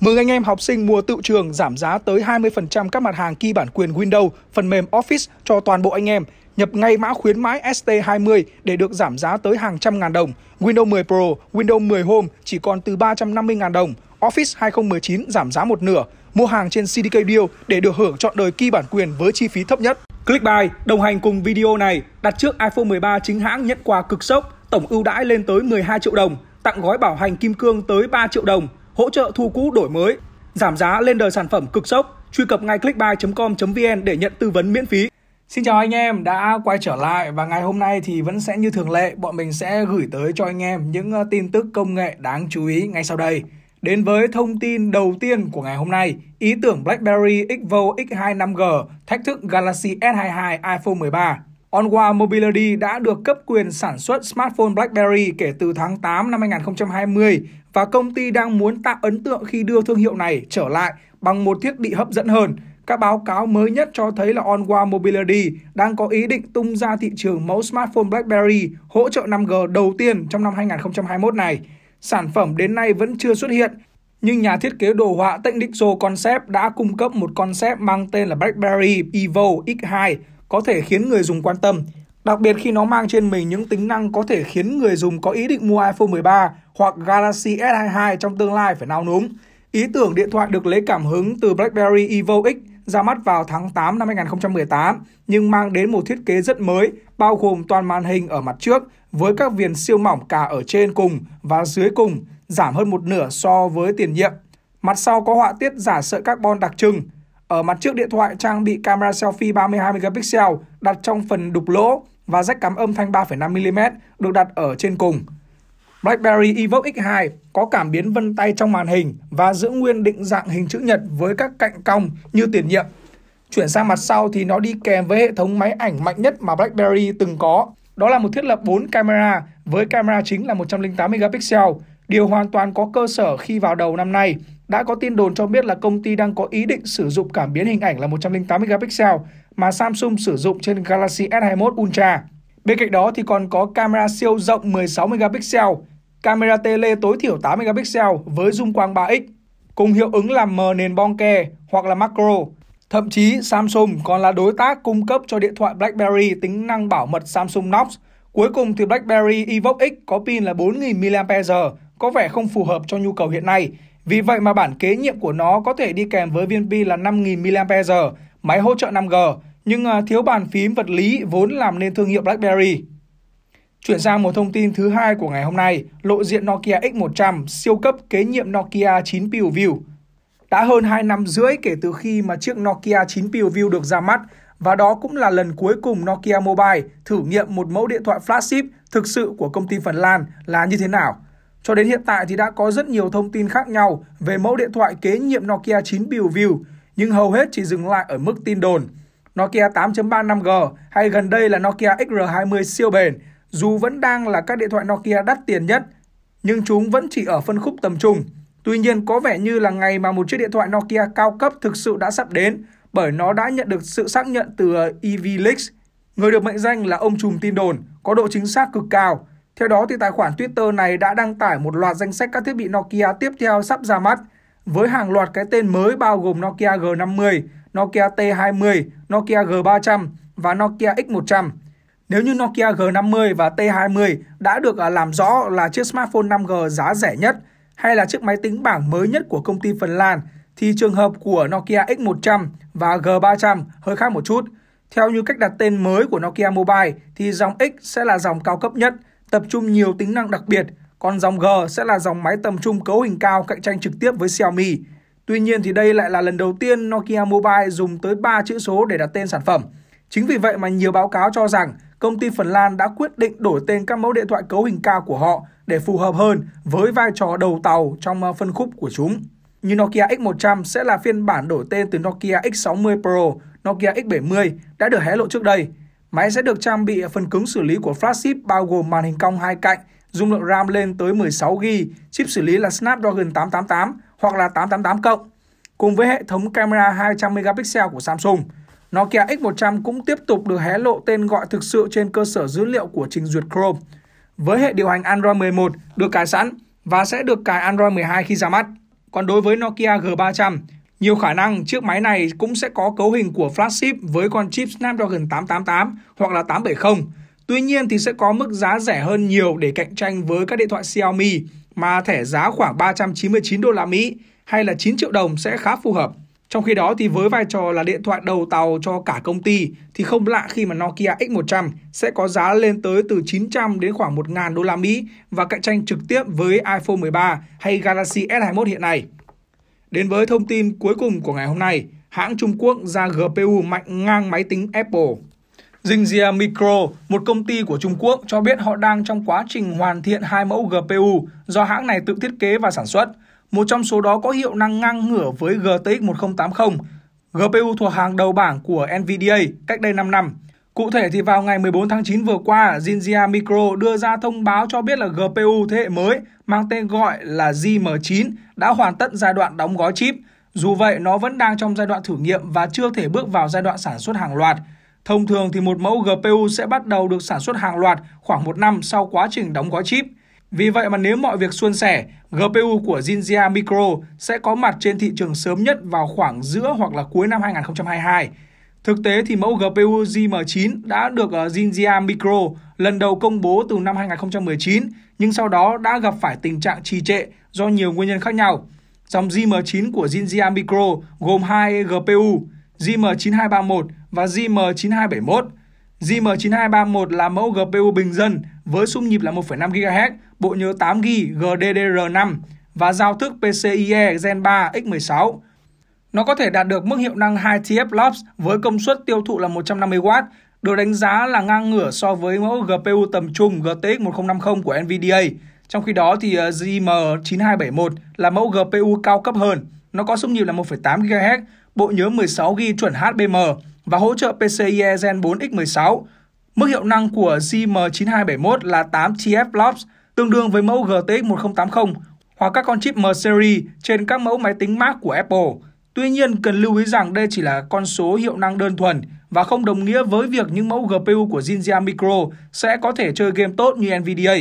Mừng anh em học sinh mùa tự trường giảm giá tới 20% các mặt hàng ghi bản quyền Windows, phần mềm Office cho toàn bộ anh em. Nhập ngay mã khuyến mãi ST20 để được giảm giá tới hàng trăm ngàn đồng. Windows 10 Pro, Windows 10 Home chỉ còn từ 350 ngàn đồng. Office 2019 giảm giá một nửa. Mua hàng trên CDK Deal để được hưởng chọn đời ghi bản quyền với chi phí thấp nhất. Clickbuy đồng hành cùng video này đặt trước iPhone 13 chính hãng nhận quà cực sốc, tổng ưu đãi lên tới 12 triệu đồng, tặng gói bảo hành kim cương tới 3 triệu đồng hỗ trợ thu cũ đổi mới, giảm giá lên đời sản phẩm cực sốc. Truy cập ngay clickbuy.com.vn để nhận tư vấn miễn phí. Xin chào anh em đã quay trở lại và ngày hôm nay thì vẫn sẽ như thường lệ bọn mình sẽ gửi tới cho anh em những ờ, tin tức công nghệ đáng chú ý ngay sau đây. Đến với thông tin đầu tiên của ngày hôm nay, ý tưởng BlackBerry Xvo X25G thách thức Galaxy S22 iPhone 13. Onwa Mobility đã được cấp quyền sản xuất smartphone BlackBerry kể từ tháng 8 năm 2020 và công ty đang muốn tạo ấn tượng khi đưa thương hiệu này trở lại bằng một thiết bị hấp dẫn hơn. Các báo cáo mới nhất cho thấy là Onwa Mobility đang có ý định tung ra thị trường mẫu smartphone BlackBerry hỗ trợ 5G đầu tiên trong năm 2021 này. Sản phẩm đến nay vẫn chưa xuất hiện, nhưng nhà thiết kế đồ họa Technical Concept đã cung cấp một concept mang tên là BlackBerry Evo X2 có thể khiến người dùng quan tâm, đặc biệt khi nó mang trên mình những tính năng có thể khiến người dùng có ý định mua iPhone 13 hoặc Galaxy S22 trong tương lai phải nao núng. Ý tưởng điện thoại được lấy cảm hứng từ BlackBerry Evo X ra mắt vào tháng 8 năm 2018 nhưng mang đến một thiết kế rất mới bao gồm toàn màn hình ở mặt trước với các viền siêu mỏng cả ở trên cùng và dưới cùng, giảm hơn một nửa so với tiền nhiệm. Mặt sau có họa tiết giả sợi carbon đặc trưng, ở mặt trước điện thoại trang bị camera selfie 32 megapixel đặt trong phần đục lỗ và rách cắm âm thanh 3,5mm được đặt ở trên cùng. BlackBerry Evoque X2 có cảm biến vân tay trong màn hình và giữ nguyên định dạng hình chữ nhật với các cạnh cong như tiền nhiệm. Chuyển sang mặt sau thì nó đi kèm với hệ thống máy ảnh mạnh nhất mà BlackBerry từng có. Đó là một thiết lập 4 camera với camera chính là 108 megapixel, điều hoàn toàn có cơ sở khi vào đầu năm nay đã có tin đồn cho biết là công ty đang có ý định sử dụng cảm biến hình ảnh là 108 megapixel mà Samsung sử dụng trên Galaxy S21 Ultra. Bên cạnh đó thì còn có camera siêu rộng 16 megapixel, camera tele tối thiểu 8 megapixel với zoom quang 3x, cùng hiệu ứng làm mờ nền bokeh hoặc là macro. Thậm chí Samsung còn là đối tác cung cấp cho điện thoại BlackBerry tính năng bảo mật Samsung Knox. Cuối cùng thì BlackBerry Evoque X có pin là 4000 mAh, có vẻ không phù hợp cho nhu cầu hiện nay vì vậy mà bản kế nhiệm của nó có thể đi kèm với viên pin là 5.000 mAh, máy hỗ trợ 5G, nhưng à, thiếu bàn phím vật lý vốn làm nên thương hiệu BlackBerry. Chuyển sang một thông tin thứ hai của ngày hôm nay, lộ diện Nokia X100 siêu cấp kế nhiệm Nokia 9 Pew View. Đã hơn 2 năm rưỡi kể từ khi mà chiếc Nokia 9 Pew View được ra mắt và đó cũng là lần cuối cùng Nokia Mobile thử nghiệm một mẫu điện thoại flagship thực sự của công ty Phần Lan là như thế nào – cho đến hiện tại thì đã có rất nhiều thông tin khác nhau về mẫu điện thoại kế nhiệm Nokia 9 Bill View, nhưng hầu hết chỉ dừng lại ở mức tin đồn. Nokia 8 35 g hay gần đây là Nokia XR20 siêu bền, dù vẫn đang là các điện thoại Nokia đắt tiền nhất, nhưng chúng vẫn chỉ ở phân khúc tầm trung. Tuy nhiên có vẻ như là ngày mà một chiếc điện thoại Nokia cao cấp thực sự đã sắp đến bởi nó đã nhận được sự xác nhận từ ờ, EVLeaks, người được mệnh danh là ông trùm tin đồn, có độ chính xác cực cao. Theo đó, thì tài khoản Twitter này đã đăng tải một loạt danh sách các thiết bị Nokia tiếp theo sắp ra mắt với hàng loạt cái tên mới bao gồm Nokia G50, Nokia T20, Nokia G300 và Nokia X100. Nếu như Nokia G50 và T20 đã được à, làm rõ là chiếc smartphone 5G giá rẻ nhất hay là chiếc máy tính bảng mới nhất của công ty Phần Lan, thì trường hợp của Nokia X100 và G300 hơi khác một chút. Theo như cách đặt tên mới của Nokia Mobile thì dòng X sẽ là dòng cao cấp nhất – tập trung nhiều tính năng đặc biệt, còn dòng G sẽ là dòng máy tầm trung cấu hình cao cạnh tranh trực tiếp với Xiaomi. Tuy nhiên thì đây lại là lần đầu tiên Nokia Mobile dùng tới 3 chữ số để đặt tên sản phẩm. Chính vì vậy mà nhiều báo cáo cho rằng công ty Phần Lan đã quyết định đổi tên các mẫu điện thoại cấu hình cao của họ để phù hợp hơn với vai trò đầu tàu trong ờ, phân khúc của chúng. Như Nokia X100 sẽ là phiên bản đổi tên từ Nokia X60 Pro, Nokia X70 đã được hé lộ trước đây. Máy sẽ được trang bị phần cứng xử lý của flagship bao gồm màn hình cong hai cạnh, dung lượng RAM lên tới 16GB, chip xử lý là Snapdragon 888 hoặc là 888 cộng. Cùng với hệ thống camera 200 megapixel của Samsung, Nokia X100 cũng tiếp tục được hé lộ tên gọi thực sự trên cơ sở dữ liệu của trình duyệt Chrome. Với hệ điều hành Android 11 được cài sẵn và sẽ được cài Android 12 khi ra mắt. Còn đối với Nokia G300, nhiều khả năng chiếc máy này cũng sẽ có cấu hình của flagship với con chip Snapdragon 888 hoặc là 870. Tuy nhiên thì sẽ có mức giá rẻ hơn nhiều để cạnh tranh với các điện thoại Xiaomi mà thẻ giá khoảng 399 đô la Mỹ hay là 9 triệu đồng sẽ khá phù hợp. Trong khi đó thì với vai trò là điện thoại đầu tàu cho cả công ty thì không lạ khi mà Nokia X100 sẽ có giá lên tới từ 900 đến khoảng 1.000 đô la Mỹ và cạnh tranh trực tiếp với iPhone 13 hay Galaxy S21 hiện nay. Đến với thông tin cuối cùng của ngày hôm nay, hãng Trung Quốc ra GPU mạnh ngang máy tính Apple. Jingjia Micro, một công ty của Trung Quốc, cho biết họ đang trong quá trình hoàn thiện hai mẫu GPU do hãng này tự thiết kế và sản xuất. Một trong số đó có hiệu năng ngang ngửa với GTX 1080, GPU thuộc hàng đầu bảng của NVIDIA cách đây 5 năm. Cụ thể thì vào ngày 14 tháng 9 vừa qua, Jinja Micro đưa ra thông báo cho biết là GPU thế hệ mới mang tên gọi là GM9 đã hoàn tất giai đoạn đóng gói chip. Dù vậy, nó vẫn đang trong giai đoạn thử nghiệm và chưa thể bước vào giai đoạn sản xuất hàng loạt. Thông thường thì một mẫu GPU sẽ bắt đầu được sản xuất hàng loạt khoảng một năm sau quá trình đóng gói chip. Vì vậy mà nếu mọi việc suôn sẻ, GPU của Jinja Micro sẽ có mặt trên thị trường sớm nhất vào khoảng giữa hoặc là cuối năm 2022. Thực tế thì mẫu GPU GM9 đã được Zinzia ờ, Micro lần đầu công bố từ năm 2019, nhưng sau đó đã gặp phải tình trạng trì trệ do nhiều nguyên nhân khác nhau. Dòng GM9 của Zinzia Micro gồm 2 GPU, GM9231 và GM9271. GM9231 là mẫu GPU bình dân với xung nhịp là 1,5 GHz, bộ nhớ 8GB GDDR5 và giao thức PCIe Gen 3 X16. Nó có thể đạt được mức hiệu năng 2 TFLOPS với công suất tiêu thụ là 150W, được đánh giá là ngang ngửa so với mẫu GPU tầm trung GTX 1050 của NVIDIA. Trong khi đó thì ờ, GM9271 là mẫu GPU cao cấp hơn, nó có xung nhịp là 1,8 GHz, bộ nhớ 16 GB chuẩn HBM và hỗ trợ PCIe Gen 4 x16. Mức hiệu năng của GM9271 là 8 TFLOPS, tương đương với mẫu GTX 1080 hoặc các con chip M-series trên các mẫu máy tính Mac của Apple. Tuy nhiên, cần lưu ý rằng đây chỉ là con số hiệu năng đơn thuần và không đồng nghĩa với việc những mẫu GPU của Nvidia Micro sẽ có thể chơi game tốt như NVDA.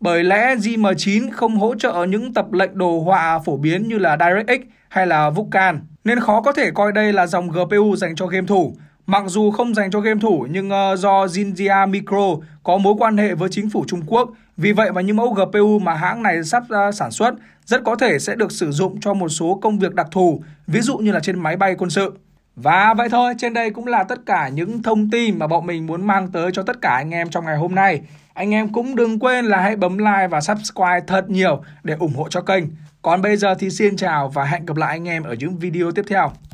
Bởi lẽ GM9 không hỗ trợ những tập lệnh đồ họa phổ biến như là DirectX hay là Vulkan, nên khó có thể coi đây là dòng GPU dành cho game thủ. Mặc dù không dành cho game thủ nhưng ờ, do Jinja Micro có mối quan hệ với chính phủ Trung Quốc, vì vậy mà những mẫu GPU mà hãng này sắp ờ, sản xuất rất có thể sẽ được sử dụng cho một số công việc đặc thù, ví dụ như là trên máy bay quân sự. Và vậy thôi, trên đây cũng là tất cả những thông tin mà bọn mình muốn mang tới cho tất cả anh em trong ngày hôm nay. Anh em cũng đừng quên là hãy bấm like và subscribe thật nhiều để ủng hộ cho kênh. Còn bây giờ thì xin chào và hẹn gặp lại anh em ở những video tiếp theo.